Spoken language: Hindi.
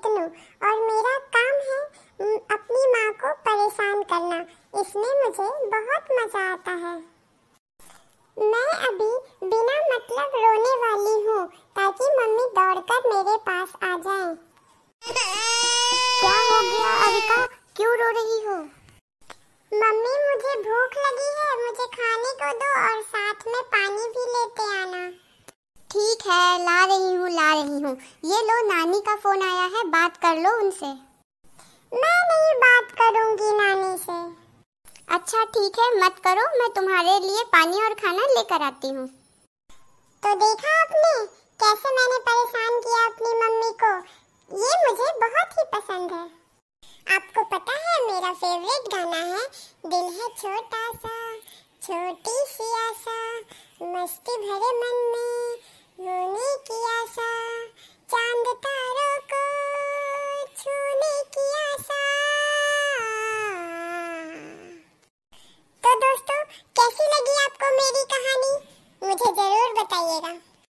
जितनू और मेरा काम है अपनी माँ को परेशान करना इसमें मुझे बहुत मज़ा आता है मैं अभी बिना मतलब रोने वाली हूँ ताकि मम्मी दौड़कर मेरे पास आ जाए क्या हो गया अरिका क्यों रो रही हो मम्मी मुझे भूख लगी है मुझे खाने को दो और साथ ठीक है ला रही हूँ ला रही हूँ ये लो नानी का फोन आया है बात कर लो उनसे मैं नहीं बात करूँगी नानी से अच्छा ठीक है मत करो मैं तुम्हारे लिए पानी और खाना लेकर आती हूँ तो देखा आपने कैसे मैंने परेशान किया अपनी मम्मी को ये मुझे बहुत ही पसंद है आपको पता है मेरा फेवरेट गाना है दिल है छोटा सा छोटी सी आस llega.